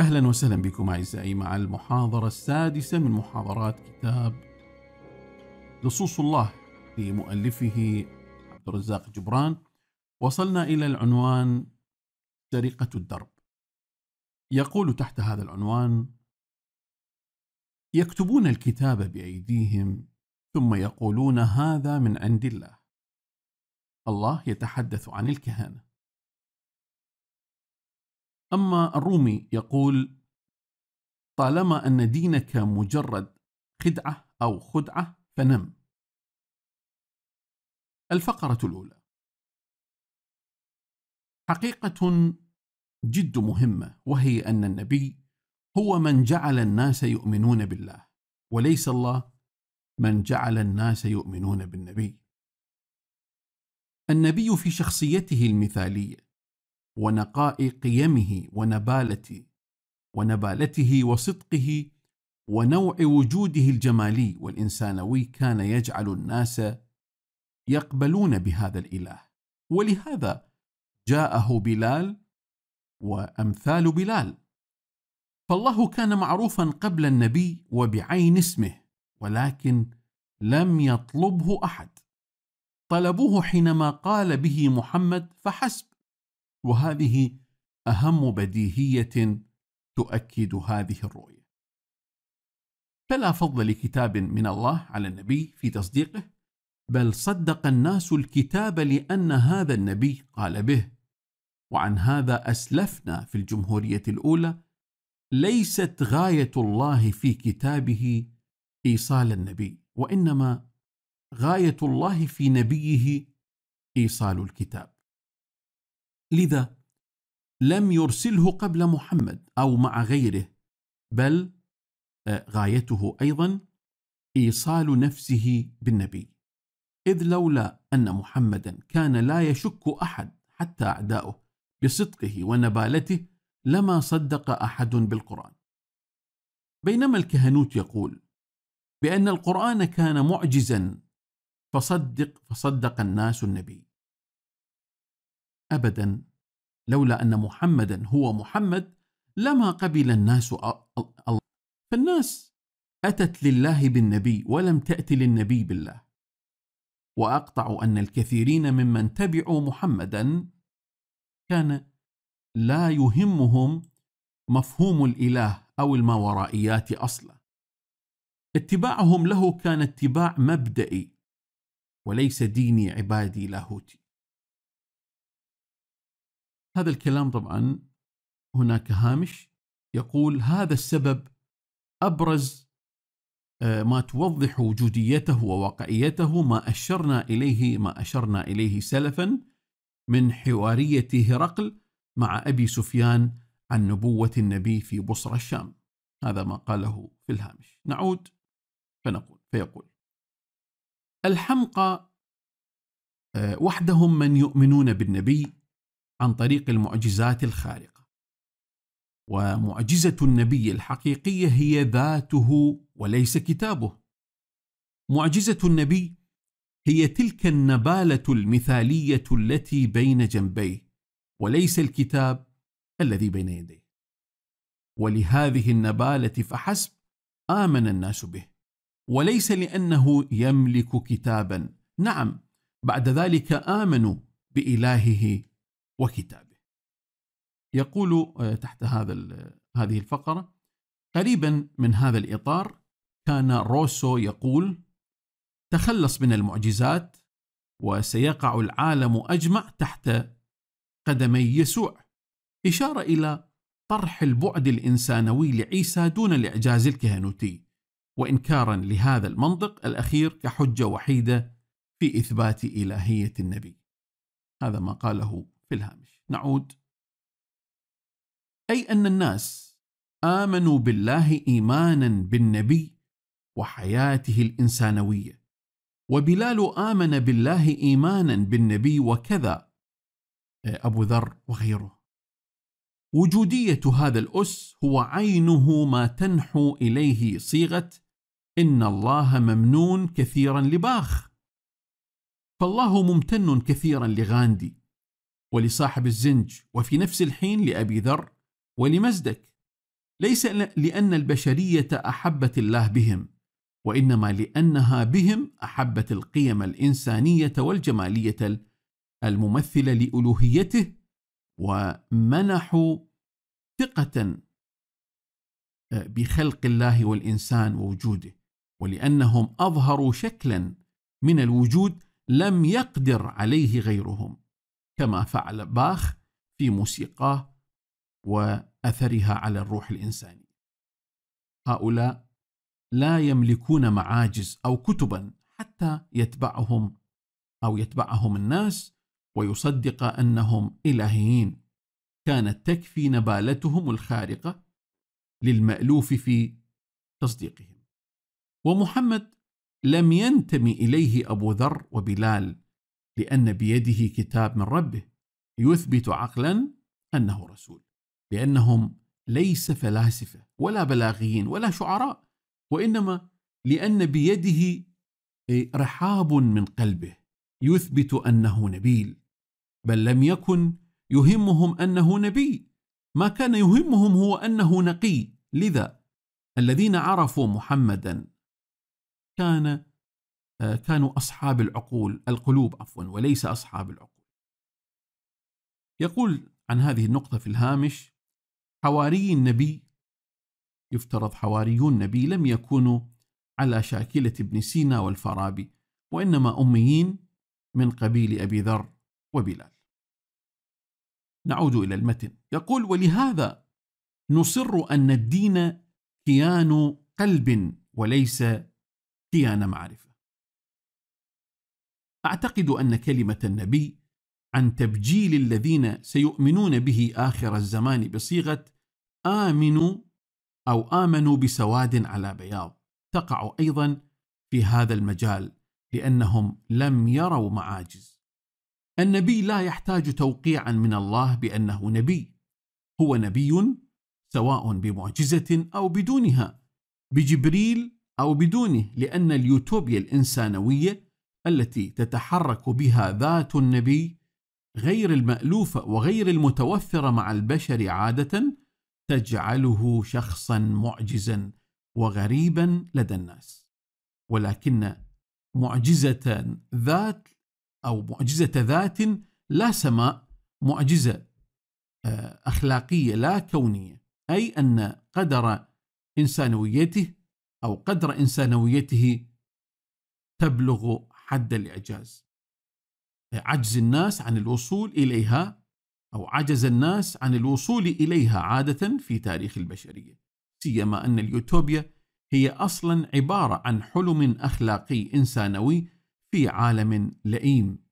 أهلا وسهلا بكم أعزائي مع المحاضرة السادسة من محاضرات كتاب لصوص الله لمؤلفه عبد الرزاق جبران وصلنا إلى العنوان سرقة الدرب يقول تحت هذا العنوان يكتبون الكتاب بأيديهم ثم يقولون هذا من عند الله الله يتحدث عن الكهنة أما الرومي يقول: طالما أن دينك مجرد خدعة أو خدعة فنم. الفقرة الأولى حقيقة جد مهمة وهي أن النبي هو من جعل الناس يؤمنون بالله وليس الله من جعل الناس يؤمنون بالنبي. النبي في شخصيته المثالية ونقاء قيمه ونبالته ونبالته وصدقه ونوع وجوده الجمالي والإنسانوي كان يجعل الناس يقبلون بهذا الإله ولهذا جاءه بلال وأمثال بلال فالله كان معروفا قبل النبي وبعين اسمه ولكن لم يطلبه أحد طلبوه حينما قال به محمد فحسب وهذه أهم بديهية تؤكد هذه الرؤية. فلا فضل لكتاب من الله على النبي في تصديقه، بل صدق الناس الكتاب لأن هذا النبي قال به، وعن هذا أسلفنا في الجمهورية الأولى ليست غاية الله في كتابه إيصال النبي، وإنما غاية الله في نبيه إيصال الكتاب. لذا لم يرسله قبل محمد او مع غيره بل آه، غايته ايضا ايصال نفسه بالنبي اذ لولا ان محمدا كان لا يشك احد حتى اعداؤه بصدقه ونبالته لما صدق احد بالقران بينما الكهنوت يقول بان القران كان معجزا فصدق فصدق الناس النبي أبدا لولا أن محمدا هو محمد لما قبل الناس الله فالناس أتت لله بالنبي ولم تأت للنبي بالله وأقطع أن الكثيرين ممن تبعوا محمدا كان لا يهمهم مفهوم الإله أو الماورائيات أصلا اتباعهم له كان اتباع مبدئي وليس ديني عبادي لاهوتي هذا الكلام طبعا هناك هامش يقول هذا السبب ابرز آه، ما توضح وجوديته وواقعيته ما اشرنا اليه ما اشرنا اليه سلفا من حواريه هرقل مع ابي سفيان عن نبوه النبي في بصرى الشام هذا ما قاله في الهامش نعود فنقول فيقول الحمقى آه، وحدهم من يؤمنون بالنبي عن طريق المعجزات الخارقة ومعجزة النبي الحقيقية هي ذاته وليس كتابه معجزة النبي هي تلك النبالة المثالية التي بين جنبيه وليس الكتاب الذي بين يديه ولهذه النبالة فحسب آمن الناس به وليس لأنه يملك كتابا نعم بعد ذلك آمنوا بإلهه وكتابه. يقول آه، تحت هذا هذه الفقرة: قريبا من هذا الإطار كان روسو يقول: تخلص من المعجزات وسيقع العالم أجمع تحت قدمي يسوع. إشارة إلى طرح البعد الإنسانوي لعيسى دون الإعجاز الكهنوتي. وانكارا لهذا المنطق الاخير كحجه وحيده في اثبات الهيه النبي. هذا ما قاله في الهامش نعود أي أن الناس آمنوا بالله إيمانا بالنبي وحياته الإنسانوية وبلال آمن بالله إيمانا بالنبي وكذا آه، أبو ذر وغيره وجودية هذا الأس هو عينه ما تنحو إليه صيغة إن الله ممنون كثيرا لباخ فالله ممتن كثيرا لغاندي ولصاحب الزنج وفي نفس الحين لأبي ذر ولمزدك ليس لأن البشرية أحبت الله بهم وإنما لأنها بهم أحبت القيم الإنسانية والجمالية الممثلة لألوهيته ومنحوا ثقة آه، بخلق الله والإنسان ووجوده ولأنهم أظهروا شكلا من الوجود لم يقدر عليه غيرهم كما فعل باخ في موسيقاه واثرها على الروح الانسانيه. هؤلاء لا يملكون معاجز او كتبا حتى يتبعهم او يتبعهم الناس ويصدق انهم الهيين. كانت تكفي نبالتهم الخارقه للمالوف في تصديقهم. ومحمد لم ينتمي اليه ابو ذر وبلال لأن بيده كتاب من ربه يثبت عقلا أنه رسول لأنهم ليس فلاسفة ولا بلاغيين ولا شعراء وإنما لأن بيده إيه، رحاب من قلبه يثبت أنه نبيل بل لم يكن يهمهم أنه نبي ما كان يهمهم هو أنه نقي لذا الذين عرفوا محمدا كان آه، كانوا أصحاب العقول القلوب عفوا وليس أصحاب العقول يقول عن هذه النقطة في الهامش حواري النبي يفترض حواريون النبي لم يكونوا على شاكلة ابن سينا والفارابي وإنما أميين من قبيل أبي ذر وبلال نعود إلى المتن يقول ولهذا نصر أن الدين كيان قلب وليس كيان معرفة أعتقد أن كلمة النبي عن تبجيل الذين سيؤمنون به آخر الزمان بصيغة آمنوا أو آمنوا بسواد على بياض تقع أيضا في هذا المجال لأنهم لم يروا معاجز. النبي لا يحتاج توقيعا من الله بأنه نبي، هو نبي سواء بمعجزة أو بدونها، بجبريل أو بدونه، لأن اليوتوبيا الإنسانوية التي تتحرك بها ذات النبي غير المألوفة وغير المتوفرة مع البشر عادة تجعله شخصا معجزا وغريبا لدى الناس ولكن معجزة ذات أو معجزة ذات لا سماء معجزة آه، أخلاقية لا كونية أي أن قدر إنسانويته أو قدر إنسانويته تبلغ حد الإعجاز عجز الناس عن الوصول إليها أو عجز الناس عن الوصول إليها عادة في تاريخ البشرية سيما أن اليوتوبيا هي أصلا عبارة عن حلم أخلاقي إنسانوي في عالم لئيم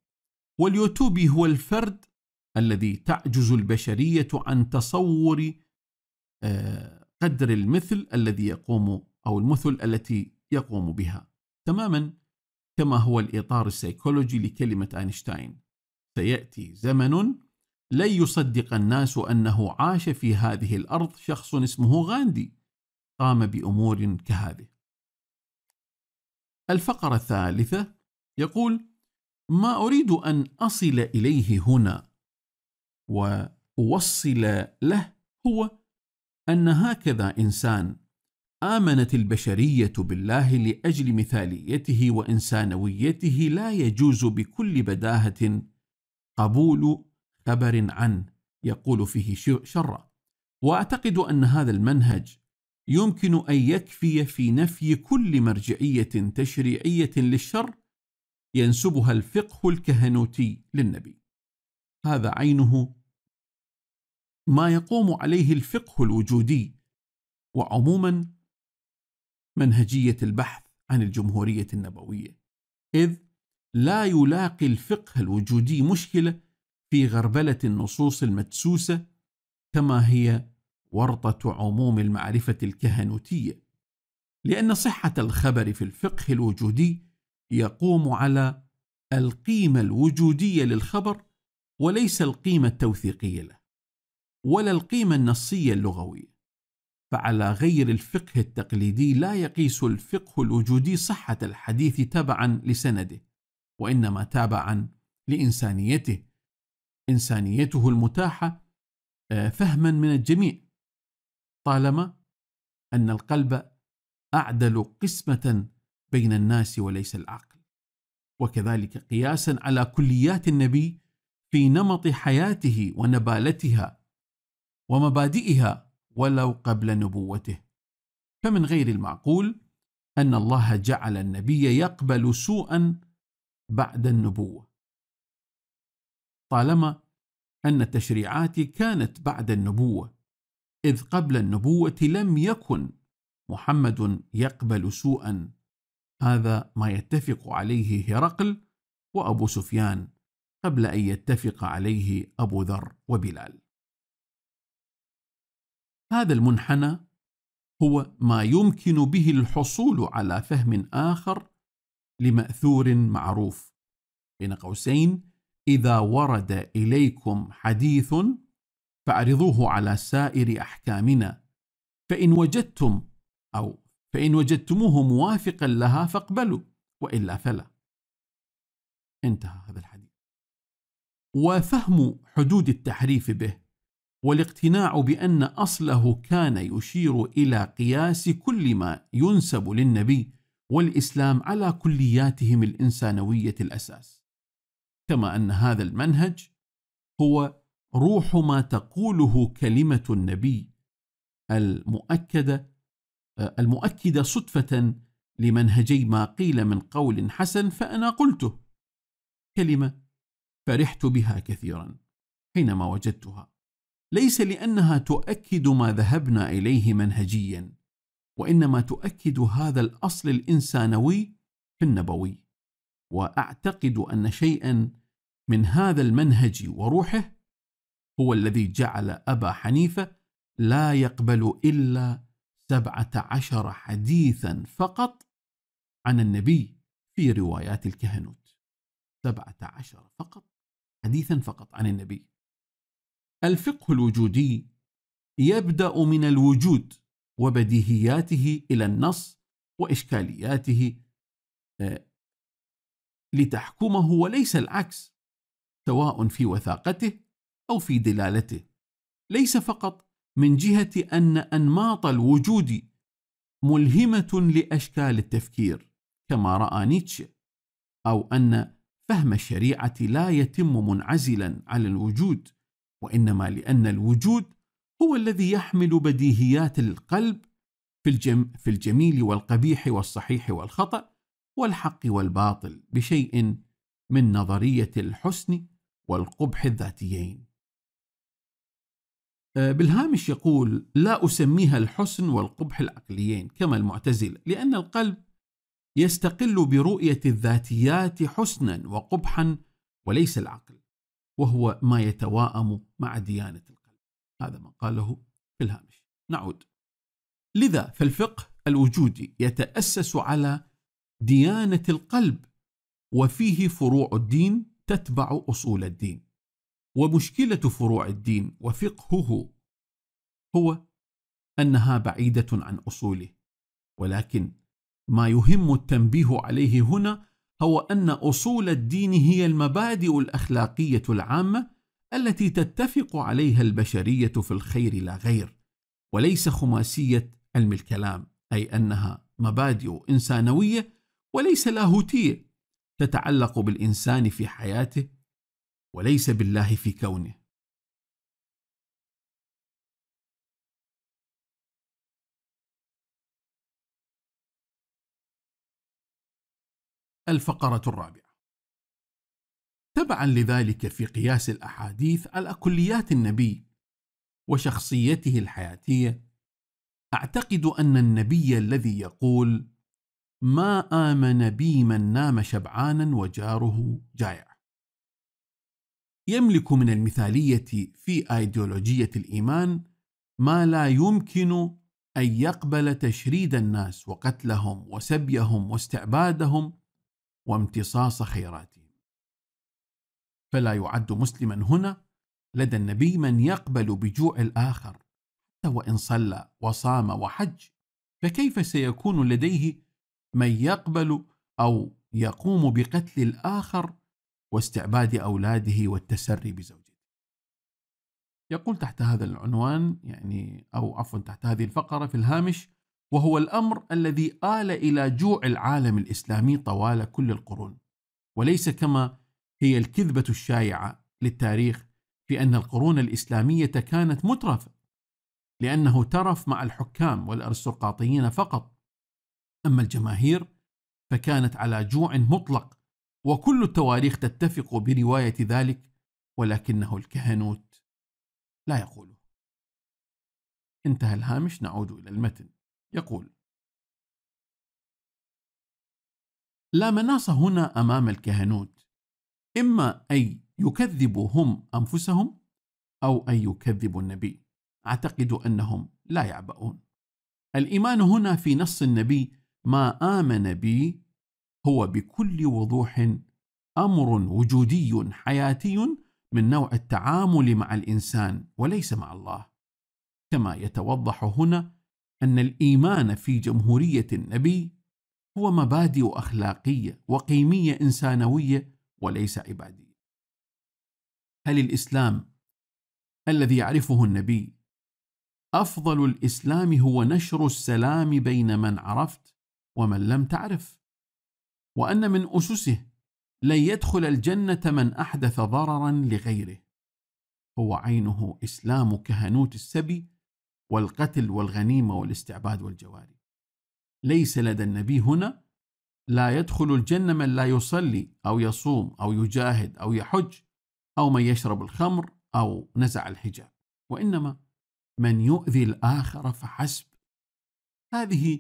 واليوتوبي هو الفرد الذي تعجز البشرية عن تصور آه، قدر المثل الذي يقوم أو المثل التي يقوم بها تماما كما هو الإطار السيكولوجي لكلمة أينشتاين سيأتي زمن لن يصدق الناس أنه عاش في هذه الأرض شخص اسمه غاندي قام بأمور كهذه الفقرة الثالثة يقول ما أريد أن أصل إليه هنا وأوصل له هو أن هكذا إنسان آمنت البشرية بالله لأجل مثاليته وإنسانويته لا يجوز بكل بداهة قبول خبر عنه يقول فيه شرا وأعتقد أن هذا المنهج يمكن أن يكفي في نفي كل مرجعية تشريعية للشر ينسبها الفقه الكهنوتي للنبي هذا عينه ما يقوم عليه الفقه الوجودي وعموما منهجية البحث عن الجمهورية النبوية إذ لا يلاقي الفقه الوجودي مشكلة في غربلة النصوص المدسوسة كما هي ورطة عموم المعرفة الكهنوتية لأن صحة الخبر في الفقه الوجودي يقوم على القيمة الوجودية للخبر وليس القيمة التوثيقية له ولا القيمة النصية اللغوية فعلى غير الفقه التقليدي لا يقيس الفقه الوجودي صحة الحديث تبعا لسنده، وإنما تابعا لإنسانيته، إنسانيته المتاحة آه، فهما من الجميع، طالما أن القلب أعدل قسمة بين الناس وليس العقل، وكذلك قياسا على كليات النبي في نمط حياته ونبالتها ومبادئها ولو قبل نبوته فمن غير المعقول أن الله جعل النبي يقبل سوءا بعد النبوة طالما أن التشريعات كانت بعد النبوة إذ قبل النبوة لم يكن محمد يقبل سوءا هذا ما يتفق عليه هرقل وأبو سفيان قبل أن يتفق عليه أبو ذر وبلال هذا المنحنى هو ما يمكن به الحصول على فهم آخر لمأثور معروف بين قوسين إذا ورد إليكم حديث فأعرضوه على سائر أحكامنا فإن وجدتم أو فإن وجدتموه موافقا لها فاقبلوا وإلا فلا انتهى هذا الحديث وفهم حدود التحريف به والاقتناع بأن أصله كان يشير إلى قياس كل ما ينسب للنبي والإسلام على كلياتهم الإنسانوية الأساس كما أن هذا المنهج هو روح ما تقوله كلمة النبي المؤكدة المؤكدة صدفة لمنهجي ما قيل من قول حسن فأنا قلته كلمة فرحت بها كثيرا حينما وجدتها ليس لانها تؤكد ما ذهبنا اليه منهجيا وانما تؤكد هذا الاصل الانسانوي في النبوي واعتقد ان شيئا من هذا المنهج وروحه هو الذي جعل ابا حنيفه لا يقبل الا سبعه عشر حديثا فقط عن النبي في روايات الكهنوت سبعه عشر فقط حديثا فقط عن النبي الفقه الوجودي يبدأ من الوجود وبديهياته إلى النص وإشكالياته آه، لتحكمه وليس العكس سواء في وثاقته أو في دلالته ليس فقط من جهة أن أنماط الوجود ملهمة لأشكال التفكير كما رأى نيتشه أو أن فهم الشريعة لا يتم منعزلا على الوجود وانما لان الوجود هو الذي يحمل بديهيات القلب في, الجم في الجميل والقبيح والصحيح والخطأ والحق والباطل بشيء من نظرية الحسن والقبح الذاتيين. آه، بالهامش يقول: لا أسميها الحسن والقبح العقليين كما المعتزلة، لأن القلب يستقل برؤية الذاتيات حسنا وقبحا وليس العقل. وهو ما يتواءم مع ديانة القلب هذا ما قاله في الهامش نعود لذا فالفقه الوجودي يتأسس على ديانة القلب وفيه فروع الدين تتبع أصول الدين ومشكلة فروع الدين وفقهه هو أنها بعيدة عن أصوله ولكن ما يهم التنبيه عليه هنا هو أن أصول الدين هي المبادئ الأخلاقية العامة التي تتفق عليها البشرية في الخير لا غير، وليس خماسية علم الكلام، أي أنها مبادئ إنسانوية وليس لاهوتية، تتعلق بالإنسان في حياته وليس بالله في كونه. الفقرة الرابعة تبعا لذلك في قياس الأحاديث على كليات النبي وشخصيته الحياتية أعتقد أن النبي الذي يقول ما آمن بي من نام شبعانا وجاره جائع يملك من المثالية في أيديولوجية الإيمان ما لا يمكن أن يقبل تشريد الناس وقتلهم وسبيهم واستعبادهم وامتصاص خيراتهم فلا يعد مسلما هنا لدى النبي من يقبل بجوع الآخر حتى وإن صلى وصام وحج فكيف سيكون لديه من يقبل أو يقوم بقتل الآخر واستعباد أولاده والتسري بزوجته يقول تحت هذا العنوان يعني أو عفوا تحت هذه الفقرة في الهامش وهو الامر الذي آل الى جوع العالم الاسلامي طوال كل القرون، وليس كما هي الكذبه الشائعه للتاريخ في ان القرون الاسلاميه كانت مترفه، لانه ترف مع الحكام والارستقراطيين فقط، اما الجماهير فكانت على جوع مطلق، وكل التواريخ تتفق بروايه ذلك، ولكنه الكهنوت لا يقوله. انتهى الهامش نعود الى المتن. يقول لا مناص هنا أمام الكهنوت إما أن يكذبوا هم أنفسهم أو أن يكذبوا النبي أعتقد أنهم لا يعبؤون الإيمان هنا في نص النبي ما آمن بي هو بكل وضوح أمر وجودي حياتي من نوع التعامل مع الإنسان وليس مع الله كما يتوضح هنا أن الإيمان في جمهورية النبي هو مبادئ أخلاقية وقيمية إنسانوية وليس عبادية. هل الإسلام الذي يعرفه النبي أفضل الإسلام هو نشر السلام بين من عرفت ومن لم تعرف، وأن من أسسه لن يدخل الجنة من أحدث ضررا لغيره، هو عينه إسلام كهنوت السبي والقتل والغنيمة والاستعباد والجواري ليس لدى النبي هنا لا يدخل الجنة من لا يصلي أو يصوم أو يجاهد أو يحج أو من يشرب الخمر أو نزع الحجاب وإنما من يؤذي الآخر فحسب هذه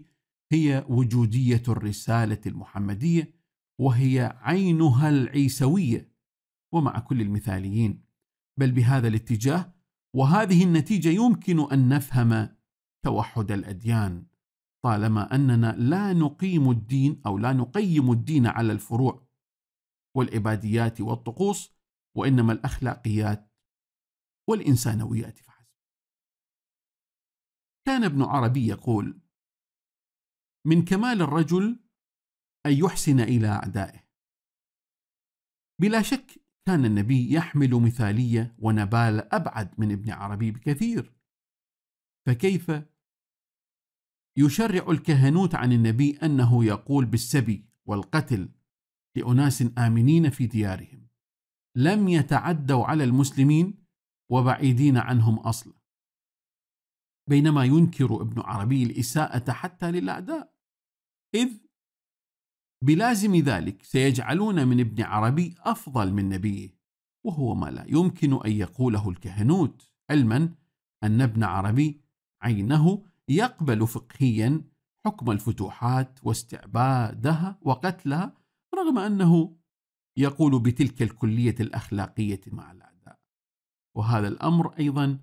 هي وجودية الرسالة المحمدية وهي عينها العيسوية ومع كل المثاليين بل بهذا الاتجاه وهذه النتيجة يمكن أن نفهم توحد الأديان طالما أننا لا نقيم الدين أو لا نقيم الدين على الفروع والعباديات والطقوس وإنما الأخلاقيات والإنسانويات فحسب كان ابن عربي يقول من كمال الرجل أن يحسن إلى أعدائه بلا شك كان النبي يحمل مثالية ونبال أبعد من ابن عربي بكثير فكيف يشرع الكهنوت عن النبي أنه يقول بالسبي والقتل لأناس آمنين في ديارهم لم يتعدوا على المسلمين وبعيدين عنهم أصلا بينما ينكر ابن عربي الإساءة حتى للأعداء إذ بلازم ذلك سيجعلون من ابن عربي أفضل من نبيه وهو ما لا يمكن أن يقوله الكهنوت علما أن ابن عربي عينه يقبل فقهيا حكم الفتوحات واستعبادها وقتلها رغم أنه يقول بتلك الكلية الأخلاقية مع الأعداء وهذا الأمر أيضا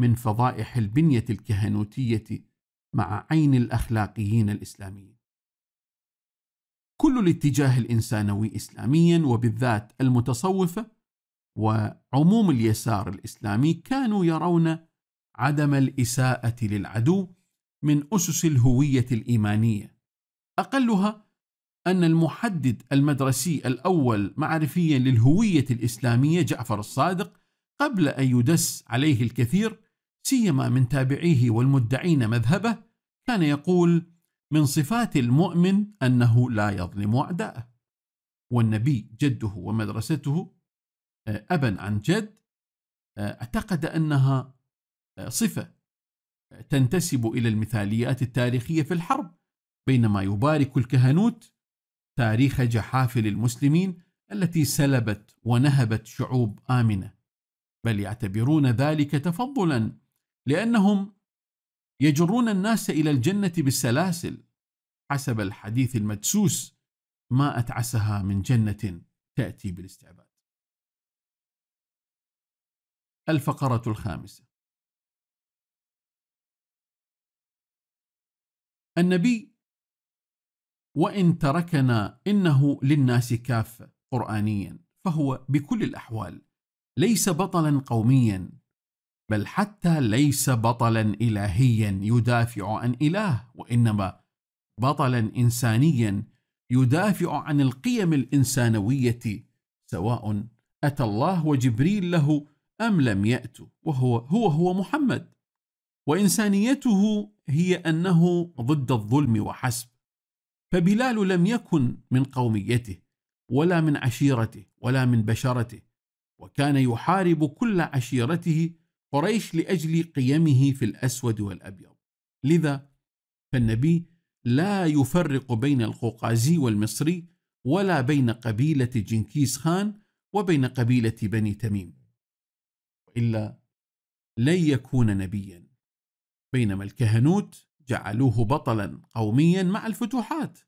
من فضائح البنية الكهنوتية مع عين الأخلاقيين الإسلاميين كل الاتجاه الانسانوي اسلاميا وبالذات المتصوفه وعموم اليسار الاسلامي كانوا يرون عدم الاساءه للعدو من اسس الهويه الايمانيه اقلها ان المحدد المدرسي الاول معرفيا للهويه الاسلاميه جعفر الصادق قبل ان يدس عليه الكثير سيما من تابعيه والمدعين مذهبه كان يقول من صفات المؤمن أنه لا يظلم أعداءه والنبي جده ومدرسته آه، أبا عن جد آه، اعتقد أنها آه، صفة تنتسب إلى المثاليات التاريخية في الحرب بينما يبارك الكهنوت تاريخ جحافل المسلمين التي سلبت ونهبت شعوب آمنة بل يعتبرون ذلك تفضلا لأنهم يجرون الناس إلى الجنة بالسلاسل حسب الحديث المدسوس ما أتعسها من جنة تأتي بالاستعباد الفقرة الخامسة النبي وإن تركنا إنه للناس كافة قرآنيا فهو بكل الأحوال ليس بطلا قوميا بل حتى ليس بطلا الهيا يدافع عن اله وانما بطلا انسانيا يدافع عن القيم الانسانويه سواء اتى الله وجبريل له ام لم ياتوا وهو هو هو محمد وانسانيته هي انه ضد الظلم وحسب فبلال لم يكن من قوميته ولا من عشيرته ولا من بشرته وكان يحارب كل عشيرته قريش لاجل قيمه في الاسود والابيض لذا فالنبي لا يفرق بين القوقازي والمصري ولا بين قبيله جنكيز خان وبين قبيله بني تميم والا لن يكون نبيا بينما الكهنوت جعلوه بطلا قوميا مع الفتوحات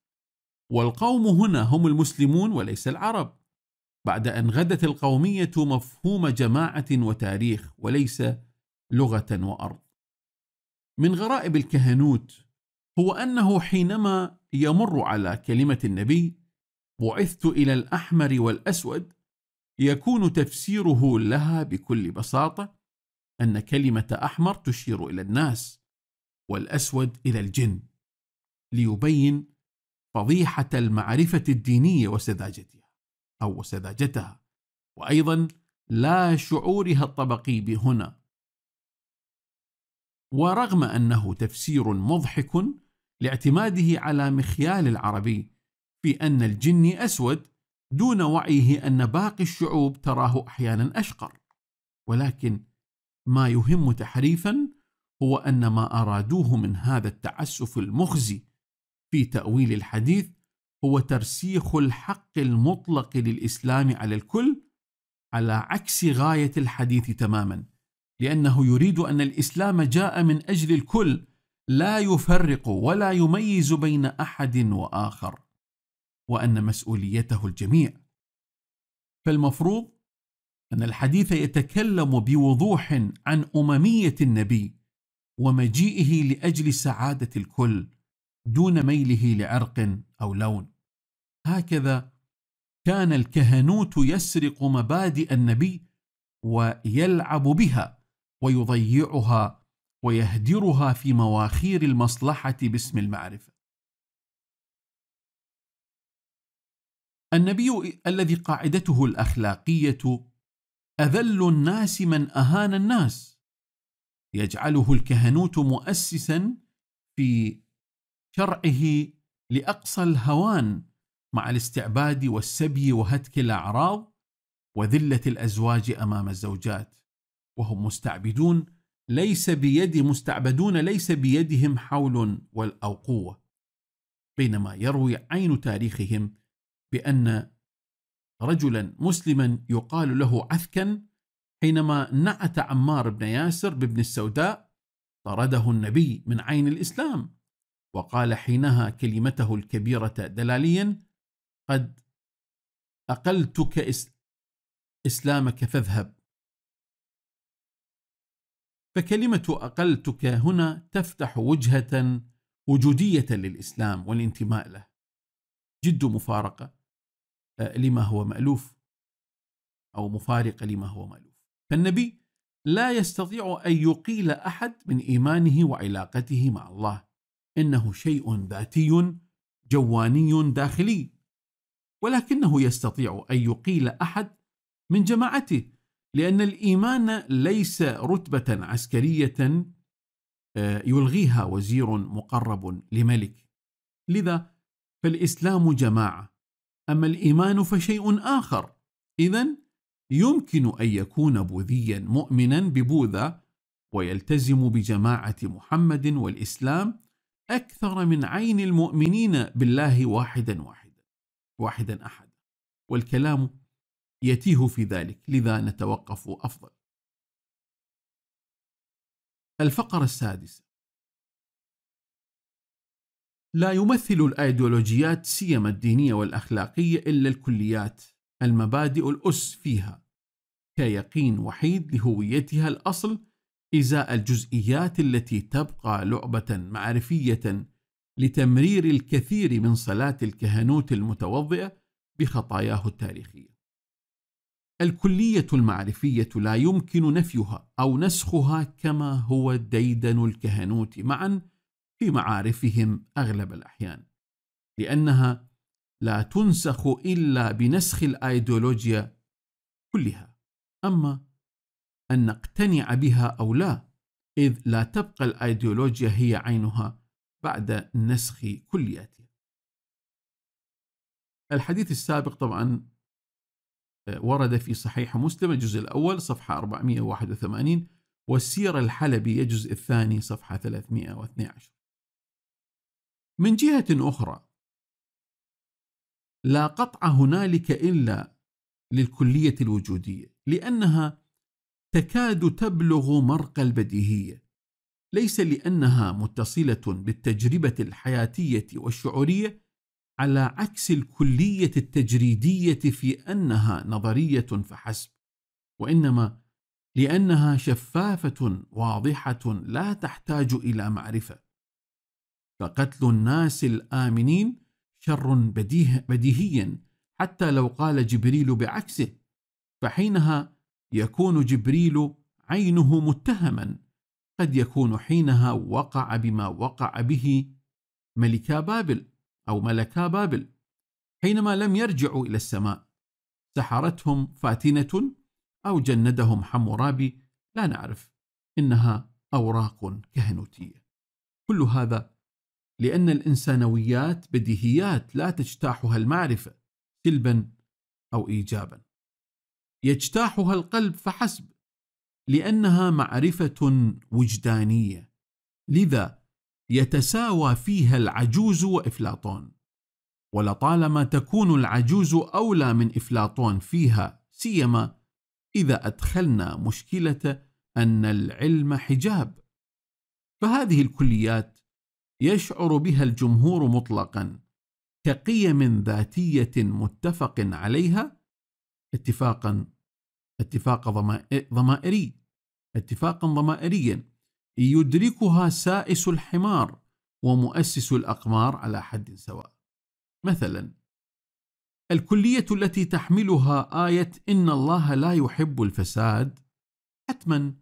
والقوم هنا هم المسلمون وليس العرب بعد أن غدت القومية مفهوم جماعة وتاريخ وليس لغة وأرض. من غرائب الكهنوت هو أنه حينما يمر على كلمة النبي بعثت إلى الأحمر والأسود يكون تفسيره لها بكل بساطة أن كلمة أحمر تشير إلى الناس والأسود إلى الجن ليبين فضيحة المعرفة الدينية وسذاجتها أو سذاجتها وأيضا لا شعورها الطبقي بهنا ورغم أنه تفسير مضحك لاعتماده على مخيال العربي في أن الجني أسود دون وعيه أن باقي الشعوب تراه أحيانا أشقر ولكن ما يهم تحريفا هو أن ما أرادوه من هذا التعسف المخزي في تأويل الحديث هو ترسيخ الحق المطلق للإسلام على الكل على عكس غاية الحديث تماما لأنه يريد أن الإسلام جاء من أجل الكل لا يفرق ولا يميز بين أحد وآخر وأن مسؤوليته الجميع فالمفروض أن الحديث يتكلم بوضوح عن أممية النبي ومجيئه لأجل سعادة الكل دون ميله لعرق او لون هكذا كان الكهنوت يسرق مبادئ النبي ويلعب بها ويضيعها ويهدرها في مواخير المصلحه باسم المعرفه النبي الذي قاعدته الاخلاقيه اذل الناس من اهان الناس يجعله الكهنوت مؤسسا في شرعه لأقصى الهوان مع الاستعباد والسبي وهتك الأعراض وذلة الأزواج أمام الزوجات وهم مستعبدون ليس بيد مستعبدون ليس بيدهم حول أو قوة بينما يروي عين تاريخهم بأن رجلا مسلما يقال له عثكا حينما نعت عمار بن ياسر بابن السوداء طرده النبي من عين الإسلام وقال حينها كلمته الكبيرة دلاليا قد أقلتك إسلامك فاذهب فكلمة أقلتك هنا تفتح وجهة وجودية للإسلام والانتماء له جد مفارقة آه، لما هو مألوف أو مفارقة لما هو مألوف فالنبي لا يستطيع أن يقيل أحد من إيمانه وعلاقته مع الله انه شيء ذاتي جواني داخلي ولكنه يستطيع ان يقيل احد من جماعته لان الايمان ليس رتبه عسكريه آه، يلغيها وزير مقرب لملك لذا فالاسلام جماعه اما الايمان فشيء اخر اذا يمكن ان يكون بوذيا مؤمنا ببوذا ويلتزم بجماعه محمد والاسلام أكثر من عين المؤمنين بالله واحدا واحدا واحدا أحد والكلام يتيه في ذلك لذا نتوقف أفضل الفقرة السادسة لا يمثل الأيديولوجيات سيما الدينية والأخلاقية إلا الكليات المبادئ الأس فيها كيقين وحيد لهويتها الأصل إزاء الجزئيات التي تبقى لعبة معرفية لتمرير الكثير من صلاة الكهنوت المتوضئة بخطاياه التاريخية. الكلية المعرفية لا يمكن نفيها أو نسخها كما هو ديدن الكهنوت معا في معارفهم أغلب الأحيان، لأنها لا تنسخ إلا بنسخ الأيديولوجيا كلها، أما أن نقتنع بها أو لا إذ لا تبقى الأيديولوجيا هي عينها بعد نسخ كلياتها الحديث السابق طبعا آه، ورد في صحيح مسلم الجزء الأول صفحة 481 والسيرة الحلبية الجزء الثاني صفحة 312 من جهة أخرى لا قطع هنالك إلا للكلية الوجودية لأنها تكاد تبلغ مرق البديهيه ليس لانها متصله بالتجربه الحياتيه والشعوريه على عكس الكليه التجريديه في انها نظريه فحسب وانما لانها شفافه واضحه لا تحتاج الى معرفه فقتل الناس الامنين شر بديه بديهيا حتى لو قال جبريل بعكسه فحينها يكون جبريل عينه متهما قد يكون حينها وقع بما وقع به ملكا بابل أو ملكا بابل حينما لم يرجعوا إلى السماء سحرتهم فاتنة أو جندهم حمورابي لا نعرف إنها أوراق كهنوتية كل هذا لأن الإنسانويات بديهيات لا تجتاحها المعرفة سلبا أو إيجابا يجتاحها القلب فحسب لانها معرفه وجدانيه لذا يتساوى فيها العجوز وافلاطون ولطالما تكون العجوز اولى من افلاطون فيها سيما اذا ادخلنا مشكله ان العلم حجاب فهذه الكليات يشعر بها الجمهور مطلقا كقيم ذاتيه متفق عليها اتفاقا اتفاق ضمائري اتفاقا ضمائريا يدركها سائس الحمار ومؤسس الأقمار على حد سواء مثلا الكلية التي تحملها آية إن الله لا يحب الفساد حتما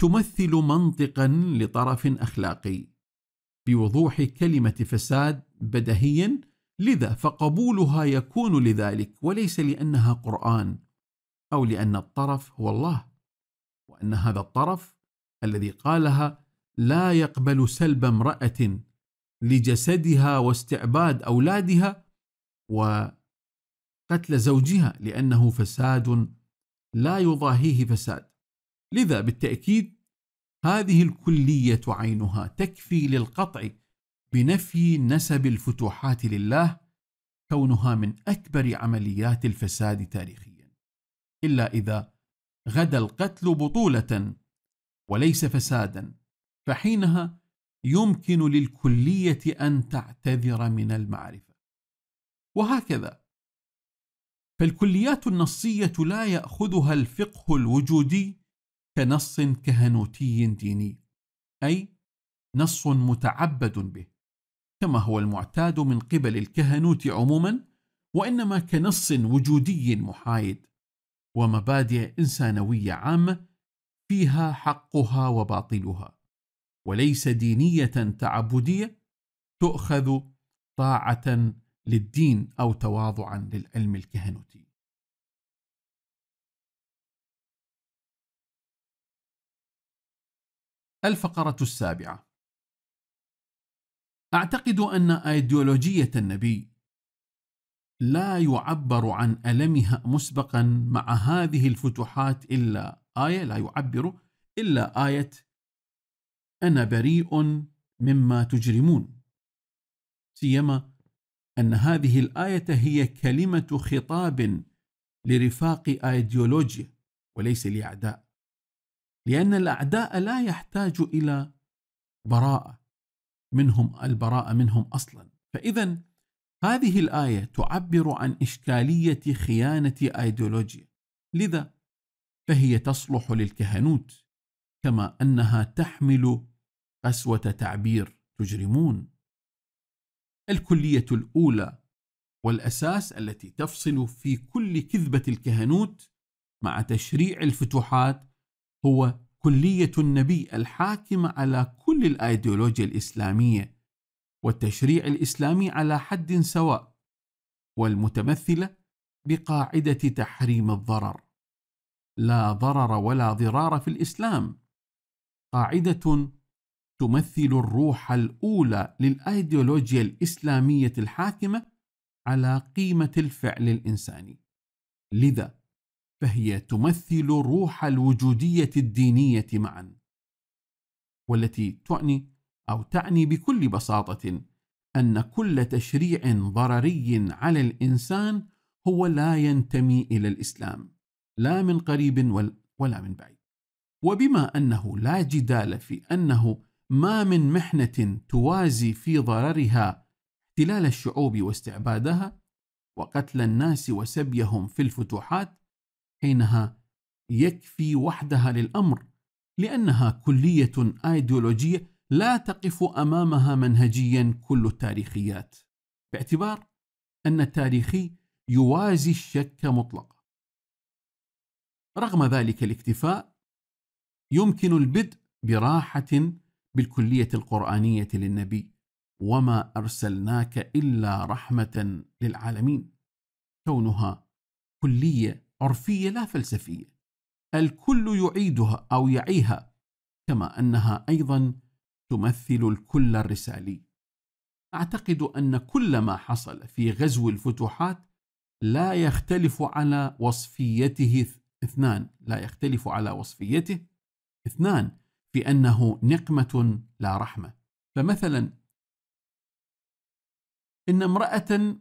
تمثل منطقا لطرف أخلاقي بوضوح كلمة فساد بدهيا لذا فقبولها يكون لذلك وليس لانها قران او لان الطرف هو الله وان هذا الطرف الذي قالها لا يقبل سلب امراه لجسدها واستعباد اولادها وقتل زوجها لانه فساد لا يضاهيه فساد لذا بالتاكيد هذه الكليه عينها تكفي للقطع بنفي نسب الفتوحات لله كونها من أكبر عمليات الفساد تاريخيا إلا إذا غدا القتل بطولة وليس فسادا فحينها يمكن للكلية أن تعتذر من المعرفة وهكذا فالكليات النصية لا يأخذها الفقه الوجودي كنص كهنوتي ديني أي نص متعبد به كما هو المعتاد من قبل الكهنوت عموما وانما كنص وجودي محايد ومبادئ انسانويه عامه فيها حقها وباطلها وليس دينيه تعبديه تؤخذ طاعه للدين او تواضعا للعلم الكهنوتي الفقره السابعه أعتقد أن أيديولوجية النبي لا يعبر عن ألمها مسبقا مع هذه الفتوحات إلا آية لا يعبر إلا آية أنا بريء مما تجرمون سيما أن هذه الآية هي كلمة خطاب لرفاق أيديولوجيا وليس لأعداء لأن الأعداء لا يحتاج إلى براءة منهم البراءة منهم أصلا فإذا هذه الآية تعبر عن إشكالية خيانة أيديولوجيا لذا فهي تصلح للكهنوت كما أنها تحمل قسوة تعبير تجرمون الكلية الأولى والأساس التي تفصل في كل كذبة الكهنوت مع تشريع الفتوحات هو كلية النبي الحاكمة على كل الأيديولوجيا الإسلامية والتشريع الإسلامي على حد سواء والمتمثلة بقاعدة تحريم الضرر لا ضرر ولا ضرار في الإسلام قاعدة تمثل الروح الأولى للأيديولوجيا الإسلامية الحاكمة على قيمة الفعل الإنساني لذا فهي تمثل روح الوجودية الدينية معا والتي تعني أو تعني بكل بساطة أن كل تشريع ضرري على الإنسان هو لا ينتمي إلى الإسلام لا من قريب ولا من بعيد وبما أنه لا جدال في أنه ما من محنة توازي في ضررها احتلال الشعوب واستعبادها وقتل الناس وسبيهم في الفتوحات حينها يكفي وحدها للأمر لأنها كلية أيديولوجية لا تقف أمامها منهجيا كل التاريخيات باعتبار أن التاريخي يوازي الشك مطلقا رغم ذلك الاكتفاء يمكن البدء براحة بالكلية القرآنية للنبي وما أرسلناك إلا رحمة للعالمين كونها كلية عرفية لا فلسفية الكل يعيدها أو يعيها كما أنها أيضا تمثل الكل الرسالي أعتقد أن كل ما حصل في غزو الفتوحات لا يختلف على وصفيته اثنان لا يختلف على وصفيته اثنان في أنه نقمة لا رحمة فمثلا إن امرأة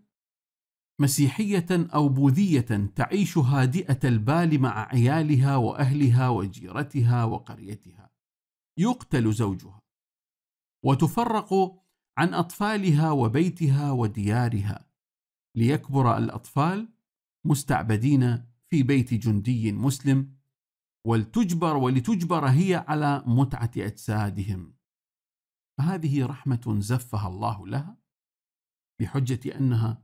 مسيحية أو بوذية تعيش هادئة البال مع عيالها وأهلها وجيرتها وقريتها يقتل زوجها وتفرق عن أطفالها وبيتها وديارها ليكبر الأطفال مستعبدين في بيت جندي مسلم ولتجبر ولتجبر هي على متعة أجسادهم فهذه رحمة زفها الله لها بحجة أنها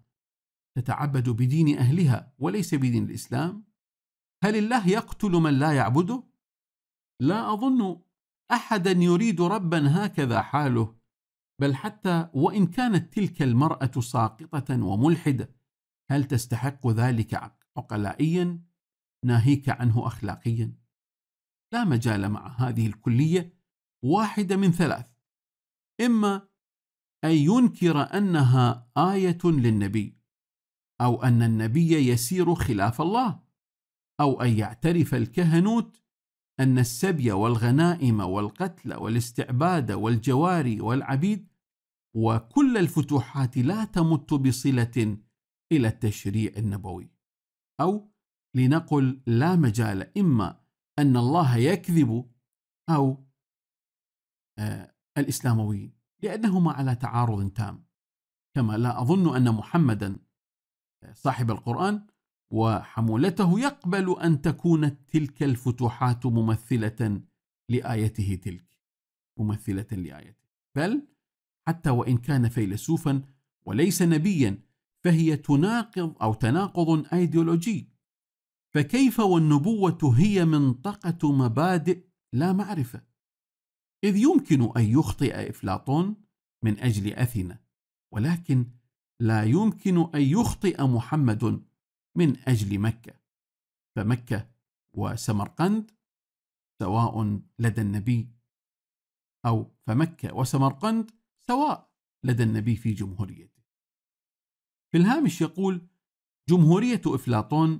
تتعبد بدين أهلها وليس بدين الإسلام؟ هل الله يقتل من لا يعبده؟ لا أظن أحدا يريد ربا هكذا حاله بل حتى وإن كانت تلك المرأة ساقطة وملحدة هل تستحق ذلك عقلائيا؟ ناهيك عنه أخلاقيا لا مجال مع هذه الكلية واحدة من ثلاث إما أن ينكر أنها آية للنبي أو أن النبي يسير خلاف الله، أو أن يعترف الكهنوت أن السبي والغنائم والقتل والاستعباد والجواري والعبيد وكل الفتوحات لا تمت بصلة إلى التشريع النبوي، أو لنقل لا مجال إما أن الله يكذب أو آه، الإسلامويين لأنهما على تعارض تام كما لا أظن أن محمدا صاحب القرآن وحمولته يقبل أن تكون تلك الفتوحات ممثلة لآيته تلك ممثلة لآيته بل حتى وإن كان فيلسوفا وليس نبيا فهي تناقض أو تناقض أيديولوجي فكيف والنبوة هي منطقة مبادئ لا معرفة إذ يمكن أن يخطئ إفلاطون من أجل أثينا ولكن لا يمكن أن يخطئ محمد من أجل مكة فمكة وسمرقند سواء لدى النبي أو فمكة وسمرقند سواء لدى النبي في جمهوريته في الهامش يقول جمهورية إفلاطون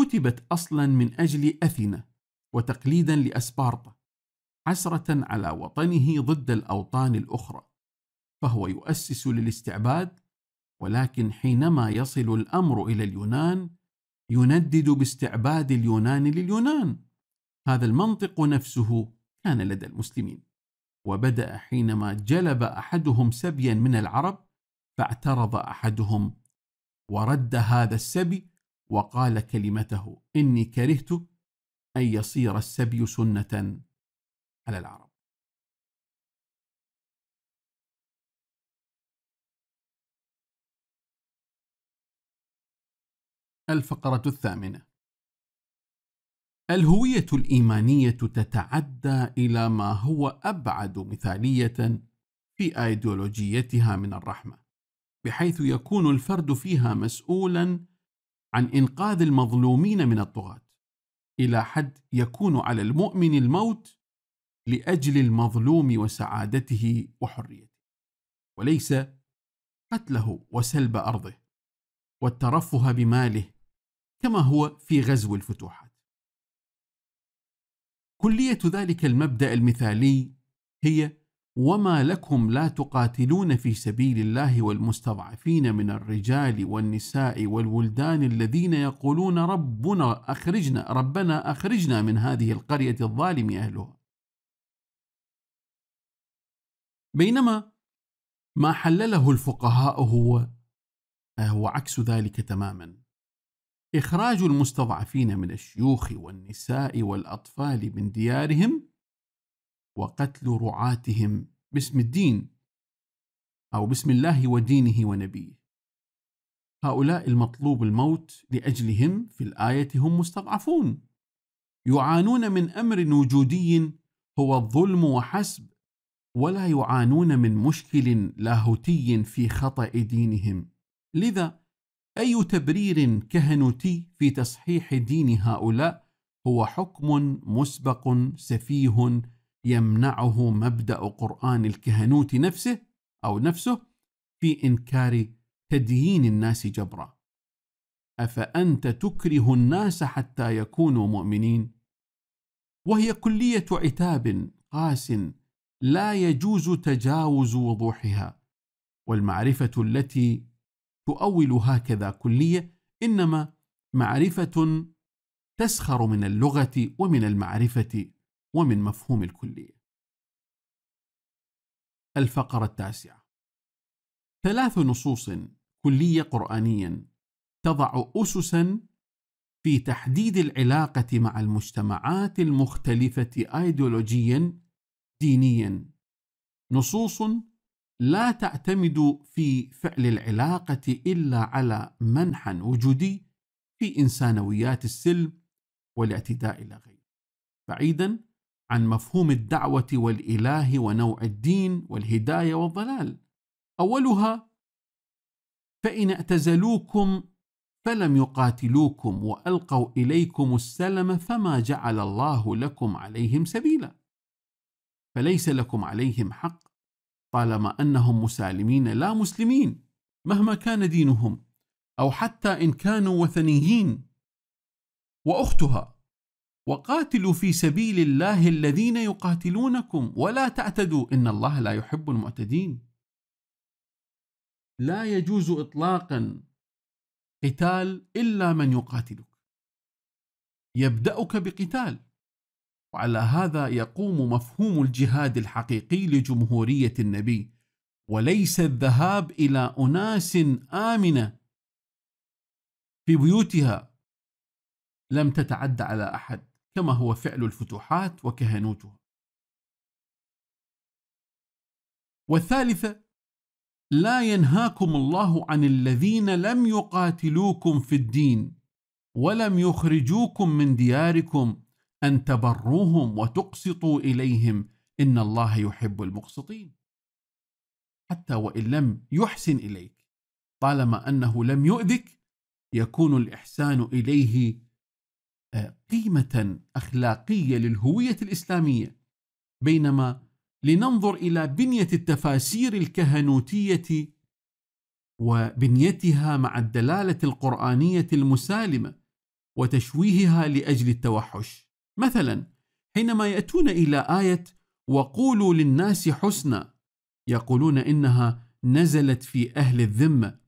كتبت أصلا من أجل أثينا وتقليدا لأسبارطة حسرة على وطنه ضد الأوطان الأخرى فهو يؤسس للاستعباد ولكن حينما يصل الامر الى اليونان يندد باستعباد اليونان لليونان هذا المنطق نفسه كان لدى المسلمين وبدا حينما جلب احدهم سبيا من العرب فاعترض احدهم ورد هذا السبي وقال كلمته اني كرهت ان يصير السبي سنه على العرب الفقرة الثامنة الهوية الإيمانية تتعدى إلى ما هو أبعد مثالية في أيديولوجيتها من الرحمة، بحيث يكون الفرد فيها مسؤولًا عن إنقاذ المظلومين من الطغاة، إلى حد يكون على المؤمن الموت لأجل المظلوم وسعادته وحريته، وليس قتله وسلب أرضه، والترفه بماله كما هو في غزو الفتوحات كلية ذلك المبدأ المثالي هي وما لكم لا تقاتلون في سبيل الله والمستضعفين من الرجال والنساء والولدان الذين يقولون ربنا اخرجنا ربنا اخرجنا من هذه القريه الظالم اهلها. بينما ما حلله الفقهاء هو هو عكس ذلك تماما. إخراج المستضعفين من الشيوخ والنساء والأطفال من ديارهم وقتل رعاتهم باسم الدين أو باسم الله ودينه ونبيه هؤلاء المطلوب الموت لأجلهم في الآية هم مستضعفون يعانون من أمر وجودي هو الظلم وحسب ولا يعانون من مشكل لاهوتي في خطأ دينهم لذا أي تبرير كهنوتي في تصحيح دين هؤلاء هو حكم مسبق سفيه يمنعه مبدأ قرآن الكهنوت نفسه أو نفسه في إنكار تدين الناس جبرا. أفأنت تكره الناس حتى يكونوا مؤمنين؟ وهي كلية عتاب قاس لا يجوز تجاوز وضوحها، والمعرفة التي تؤول هكذا كلية إنما معرفة تسخر من اللغة ومن المعرفة ومن مفهوم الكلية. الفقرة التاسعة ثلاث نصوص كلية قرآنيا تضع أسسا في تحديد العلاقة مع المجتمعات المختلفة أيديولوجيا دينيا نصوص لا تعتمد في فعل العلاقة إلا على منحى وجودي في إنسانويات السلم والاعتداء إلى غيره بعيدا عن مفهوم الدعوة والإله ونوع الدين والهداية والضلال أولها فإن اعتزلوكم فلم يقاتلوكم وألقوا إليكم السلم فما جعل الله لكم عليهم سبيلا فليس لكم عليهم حق طالما انهم مسالمين لا مسلمين مهما كان دينهم او حتى ان كانوا وثنيين واختها وقاتلوا في سبيل الله الذين يقاتلونكم ولا تعتدوا ان الله لا يحب المعتدين لا يجوز اطلاقا قتال الا من يقاتلك يبداك بقتال وعلى هذا يقوم مفهوم الجهاد الحقيقي لجمهورية النبي وليس الذهاب إلى أناس آمنة في بيوتها لم تتعد على أحد كما هو فعل الفتوحات وكهنوتها والثالثة لا ينهاكم الله عن الذين لم يقاتلوكم في الدين ولم يخرجوكم من دياركم أن تبروهم وتقسطوا إليهم إن الله يحب المقسطين حتى وإن لم يحسن إليك طالما أنه لم يؤذك يكون الإحسان إليه آه، قيمة أخلاقية للهوية الإسلامية بينما لننظر إلى بنية التفاسير الكهنوتية وبنيتها مع الدلالة القرآنية المسالمة وتشويهها لأجل التوحش مثلا حينما يأتون إلى آية وقولوا للناس حسنا يقولون إنها نزلت في أهل الذمة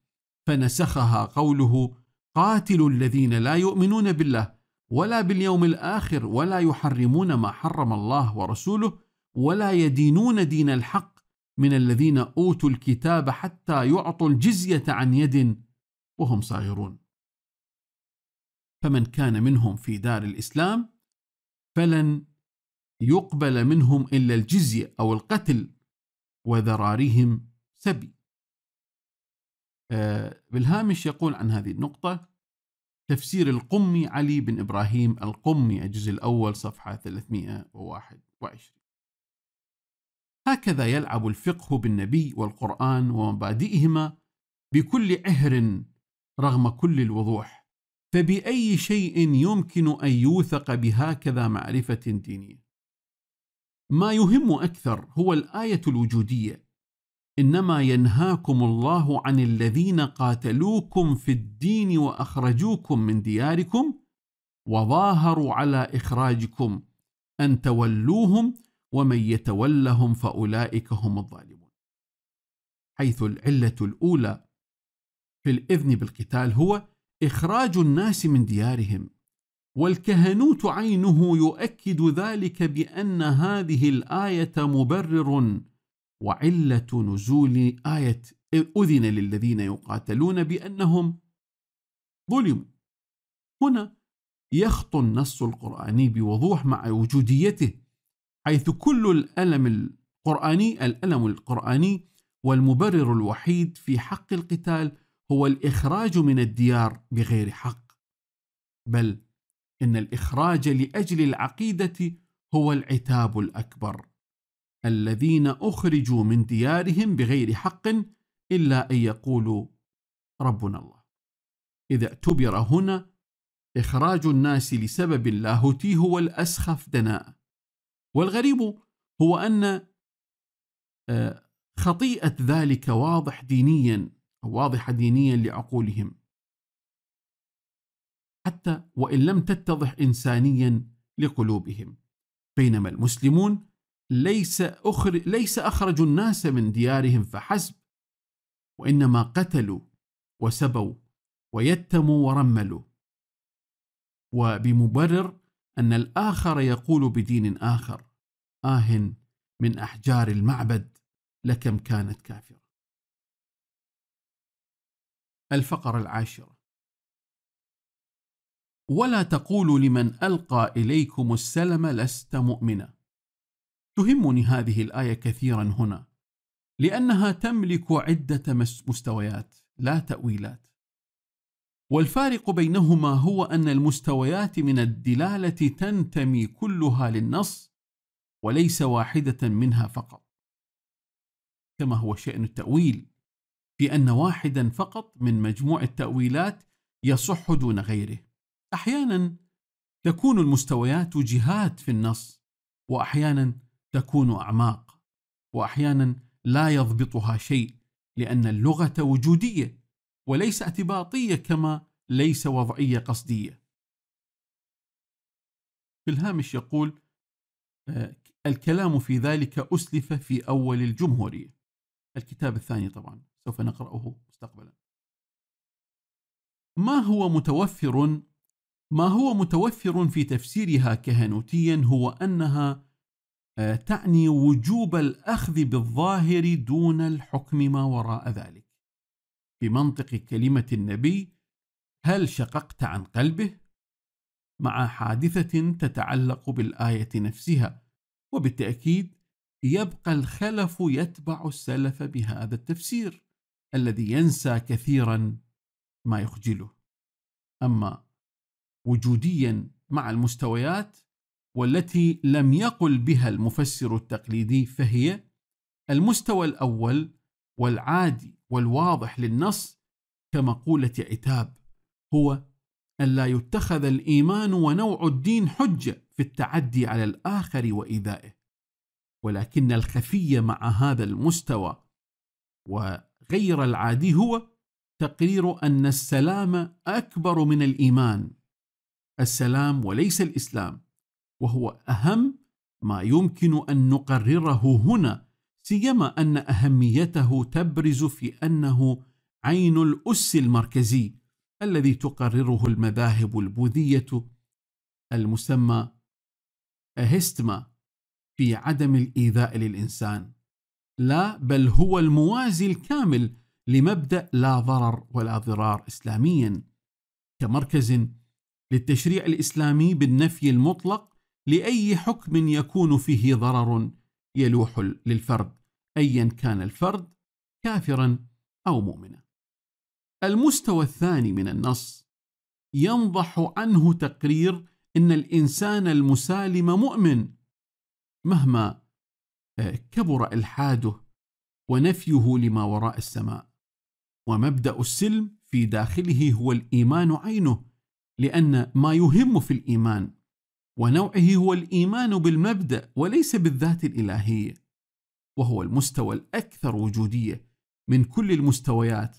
فنسخها قوله قاتلوا الذين لا يؤمنون بالله ولا باليوم الآخر ولا يحرمون ما حرم الله ورسوله ولا يدينون دين الحق من الذين أوتوا الكتاب حتى يعطوا الجزية عن يد وهم صاغرون فمن كان منهم في دار الإسلام فلن يقبل منهم إلا الجزية أو القتل وذراريهم سبي آه، بالهامش يقول عن هذه النقطة تفسير القمي علي بن إبراهيم القمي الجزء الأول صفحة 321 هكذا يلعب الفقه بالنبي والقرآن ومبادئهما بكل عهر رغم كل الوضوح فبأي شيء يمكن أن يوثق بهكذا معرفة دينية؟ ما يهم أكثر هو الآية الوجودية إنما ينهاكم الله عن الذين قاتلوكم في الدين وأخرجوكم من دياركم وظاهروا على إخراجكم أن تولوهم ومن يتولهم فأولئك هم الظالمون حيث العلة الأولى في الإذن بالقتال هو إخراج الناس من ديارهم والكهنوت عينه يؤكد ذلك بأن هذه الآية مبرر وعلة نزول آية أذن للذين يقاتلون بأنهم ظلموا هنا يخطو النص القرآني بوضوح مع وجوديته حيث كل الألم القرآني الألم القرآني والمبرر الوحيد في حق القتال هو الإخراج من الديار بغير حق بل إن الإخراج لأجل العقيدة هو العتاب الأكبر الذين أخرجوا من ديارهم بغير حق إلا أن يقولوا ربنا الله إذا اعتبر هنا إخراج الناس لسبب اللاهوتي هو الأسخف دناء والغريب هو أن آه، خطيئة ذلك واضح دينيا واضحة دينيا لعقولهم حتى وإن لم تتضح إنسانيا لقلوبهم بينما المسلمون ليس, أخر ليس أخرجوا الناس من ديارهم فحسب وإنما قتلوا وسبوا ويتموا ورملوا وبمبرر أن الآخر يقول بدين آخر آه من أحجار المعبد لكم كانت كافرة الفقرة العاشرة ولا تقولوا لمن ألقى إليكم السلم لست مؤمنا تهمني هذه الآية كثيرا هنا لأنها تملك عدة مستويات لا تأويلات والفارق بينهما هو أن المستويات من الدلالة تنتمي كلها للنص وليس واحدة منها فقط كما هو شأن التأويل بأن واحدا فقط من مجموع التأويلات يصح دون غيره. أحيانا تكون المستويات جهات في النص، وأحيانا تكون أعماق، وأحيانا لا يضبطها شيء، لأن اللغة وجودية وليس اعتباطية كما ليس وضعية قصدية. في الهامش يقول: آه، الكلام في ذلك أسلف في أول الجمهورية. الكتاب الثاني طبعا. سوف نقرأه مستقبلا ما هو متوفر ما هو متوفر في تفسيرها كهنوتيا هو أنها آه، تعني وجوب الأخذ بالظاهر دون الحكم ما وراء ذلك بمنطق كلمة النبي هل شققت عن قلبه؟ مع حادثة تتعلق بالآية نفسها وبالتأكيد يبقى الخلف يتبع السلف بهذا التفسير الذي ينسى كثيرا ما يخجله اما وجوديا مع المستويات والتي لم يقل بها المفسر التقليدي فهي المستوى الاول والعادي والواضح للنص كمقوله عتاب هو الا يتخذ الايمان ونوع الدين حجه في التعدي على الاخر وايذائه ولكن الخفي مع هذا المستوى غير العادي هو تقرير أن السلام أكبر من الإيمان السلام وليس الإسلام وهو أهم ما يمكن أن نقرره هنا سيما أن أهميته تبرز في أنه عين الأس المركزي الذي تقرره المذاهب البوذية المسمى أهستما في عدم الإيذاء للإنسان لا بل هو الموازي الكامل لمبدا لا ضرر ولا ضرار اسلاميا كمركز للتشريع الاسلامي بالنفي المطلق لاي حكم يكون فيه ضرر يلوح للفرد ايا كان الفرد كافرا او مؤمنا. المستوى الثاني من النص ينضح عنه تقرير ان الانسان المسالم مؤمن مهما كبر إلحاده ونفيه لما وراء السماء ومبدأ السلم في داخله هو الإيمان عينه لأن ما يهم في الإيمان ونوعه هو الإيمان بالمبدأ وليس بالذات الإلهية وهو المستوى الأكثر وجودية من كل المستويات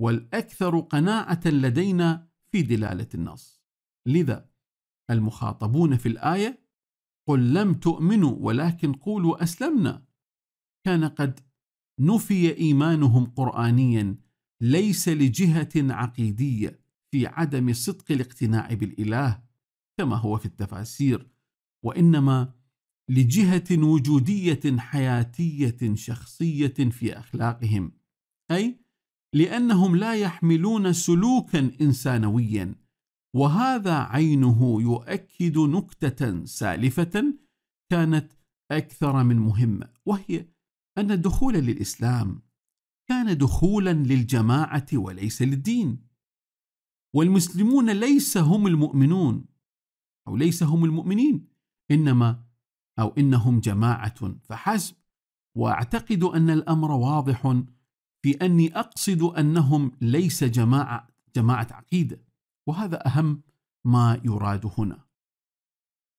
والأكثر قناعة لدينا في دلالة النص لذا المخاطبون في الآية قل لم تؤمنوا ولكن قولوا أسلمنا كان قد نفي إيمانهم قرآنيا ليس لجهة عقيدية في عدم صدق الاقتناع بالإله كما هو في التفاسير وإنما لجهة وجودية حياتية شخصية في أخلاقهم أي لأنهم لا يحملون سلوكا إنسانويا وهذا عينه يؤكد نكتة سالفة كانت أكثر من مهمة وهي أن الدخول للإسلام كان دخولا للجماعة وليس للدين والمسلمون ليس هم المؤمنون أو ليس هم المؤمنين إنما أو إنهم جماعة فحسب وأعتقد أن الأمر واضح في أني أقصد أنهم ليس جماعة جماعة عقيدة وهذا أهم ما يراد هنا.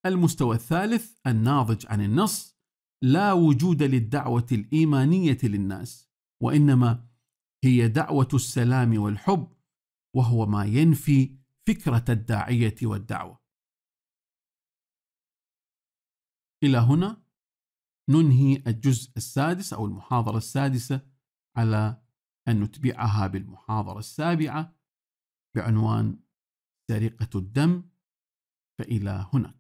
المستوى الثالث الناضج عن النص لا وجود للدعوة الإيمانية للناس، وإنما هي دعوة السلام والحب، وهو ما ينفي فكرة الداعية والدعوة. إلى هنا ننهي الجزء السادس أو المحاضرة السادسة على أن نتبعها بالمحاضرة السابعة بعنوان سرقة الدم فإلى هناك